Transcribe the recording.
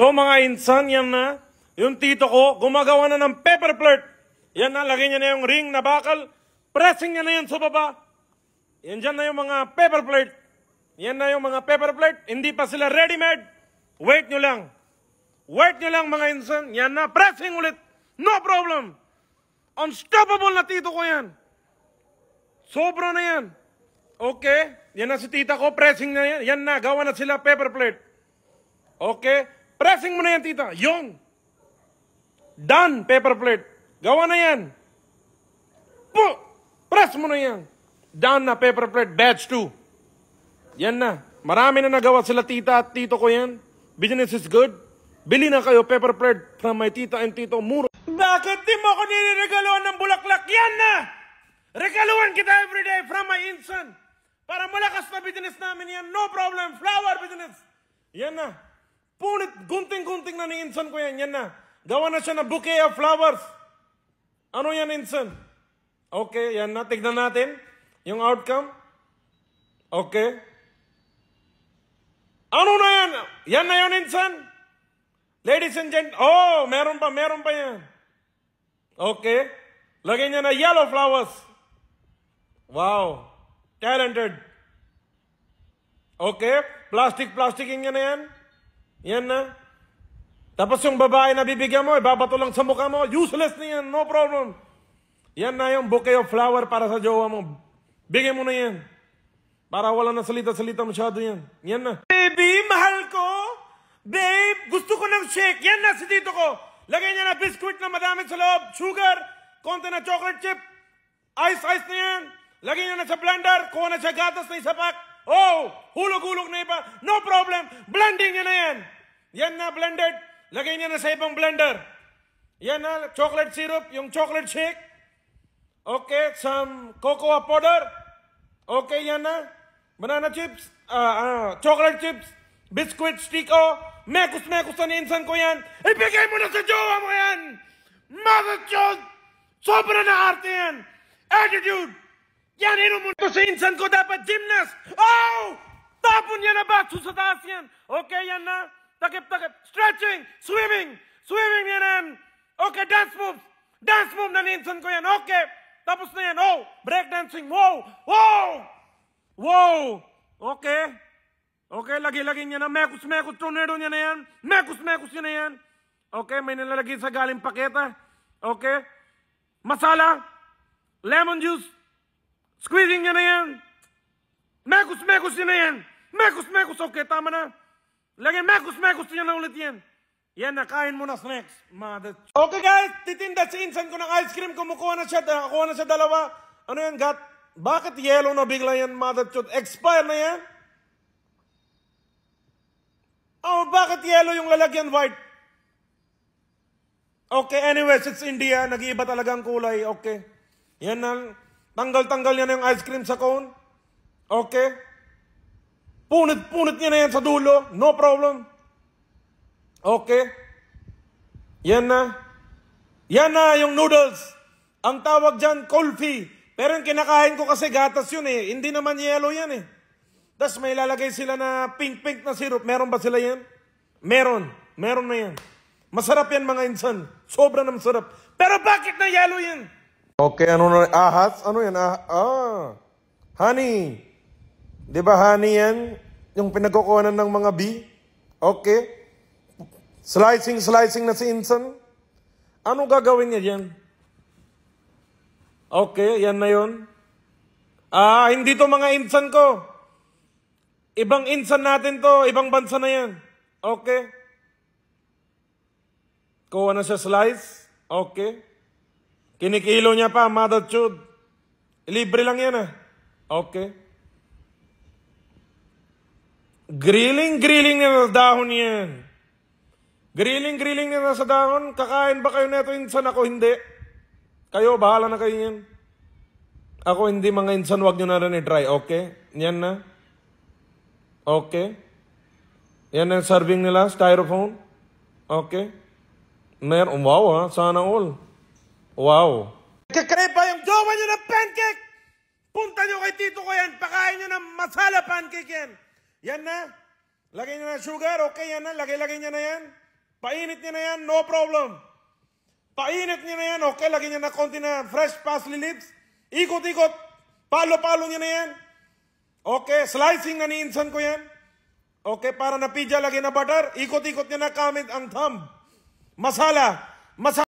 So mga insan, yan na. Yung tito ko, gumagawa na ng pepper plate. Yan na, lagay niya na yung ring na bakal. Pressing niya na yan sa baba. Yan dyan na yung mga pepper plate. Yan na yung mga pepper plate. Hindi pa sila ready-made. Wait nyo lang. Wait nyo lang mga insan. Yan na, pressing ulit. No problem. Unstoppable na tito ko yan. Sobra na yan. Okay. Yan na si tita ko, pressing na yan. Yan na, gawa na sila pepper plate. Okay. Pressing mo na yan, tita. Yun. Done, paper plate. Gawa na yan. Po! Press mo na yan. Done na, paper plate. Batch 2. Yan na. Marami na nagawa sila tita at tito ko yan. Business is good. Bili na kayo paper plate from my tita and tito. Muro. Bakit di mo ako niniregaluan ng bulaklak? Yan na! Regaluan kita everyday from my insan. Para malakas na business namin yan. No problem. Flower business. Yan na. Punit, gunting-gunting na ni Insan ko yan. Yan na. Gawa na siya na bouquet of flowers. Ano yan, Insan? Okay, yan na. Tignan natin yung outcome. Okay. Ano na yan? Yan na yun, Insan? Ladies and gentlemen, oh, meron pa, meron pa yan. Okay. Lagyan niya na yellow flowers. Wow. Talented. Okay. Plastic, plasticin niya na yan. Yan na. Tapos yung babae na bibigyan mo, ibabato eh, lang sa mukha mo. Useless na yan. No problem. Yan na yung bouquet of flower para sa jowa mo. Bigyan mo na yan. Para wala na salita-salita masyado yan. Yan na. Baby, mahal ko. Babe, gusto ko ng shake. Yan na si dito ko. Lagay niya na biscuit na madami sa loob. Sugar, konti na chocolate chip. Ice, ice na yan. Lagay niya na sa blender. Kuha na siya gatas na isa pack. Oh, hulog hulog na iba. No problem. Blending niya na yan. Yan na blended. Lagay niya na sa ibang blender. Yan na chocolate syrup, yung chocolate shake. Okay, some cocoa powder. Okay, yan na. Banana chips, uh, uh, chocolate chips, biscuit stick-o. Mekus mekus na insan ko yan. Ibigay mo na sa jowa mo yan! Mother Jones! Sobra na arte yan! Attitude! Yan, inumunan ko si insan ko dapat gymnast. Oh! Tapon yan na ba? Susataas yan. Okay, yan na. Takip-takip. Stretching. Swimming. Swimming yan yan. Okay, dance moves. Dance move na ninsan ko yan. Okay. Tapos na yan. Oh! Break dancing. Wow! Wow! Wow! Okay. Okay, lagi-lagi niya na. Mekus-mekus tornado niya na yan. Mekus-mekus niya na yan. Okay, may nilalagay sa galing paketa. Okay. Masala. Lemon juice. Squeezing niya na yan. Mekos-mekos niya na yan. Mekos-mekos. Okay, tama na. Lagyan mekos-mekos niya na ulit yan. Yan, kain mo na snacks. Mother... Okay guys, titinda si Insan ko ng ice cream. Kumukuha na siya. Kumukuha eh, na siya dalawa. Ano yan, gat? Bakit yellow na bigla yan, mother chut? Expire na yan? Oh, bakit yellow yung lalagyan white? Okay, anyways, it's India. Nag-iiba talaga ang kulay. Okay. Yan ang... Tanggal-tanggal niya na yung ice cream sa cone. Okay? Punit-punit niya na yan sa dulo. No problem. Okay? Yan na. Yan na yung noodles. Ang tawag dyan, kulfi. Pero yung kinakain ko kasi gatas yun eh. Hindi naman yellow yan eh. Tapos may lalagay sila na pink-pink na syrup. Meron ba sila yan? Meron. Meron na yan. Masarap yan mga insan. Sobra na sarap. Pero bakit na yellow yan? Okay, ano na? Ahas? Ano yan? Ah, ah. Honey. Di ba honey yan? Yung pinagkukunan ng mga bee? Okay. Slicing, slicing na si Insan. Ano gagawin niya diyan? Okay, yan na yon. Ah, hindi to mga insan ko. Ibang insan natin to. Ibang bansa na yan. Okay. Kuha na siya slice. Okay. Kinikilo niya pa, mother chud. Libre lang yan ah. Okay. Grilling-grilling na sa dahon yan. Grilling-grilling na sa dahon. Kakain ba kayo neto insan? Ako hindi. Kayo, bahala na kayo yan. Ako hindi mga insan, wag nyo na rin i-try. Okay? Yan na. Okay? Yan na serving nila, styrofoam. Okay? Mer, um, wow ha, ah. sana all. Wow. Kakrepa yung jowa nyo ng pancake! Punta nyo kay tito ko yan, pakain nyo ng masala pancake yan. Yan na. Lagay nyo na sugar, okay yan na. Lagay-lagay nyo na yan. Painit nyo na yan, no problem. Painit nyo na yan, okay. Lagay nyo na konti na fresh parsley leaves. Ikot-ikot. Palo-palo nyo na yan. Okay, slicing na ni Insan ko yan. Okay, para na pizza, lagay na butter. Ikot-ikot nyo na comment ang thumb. Masala. Masala.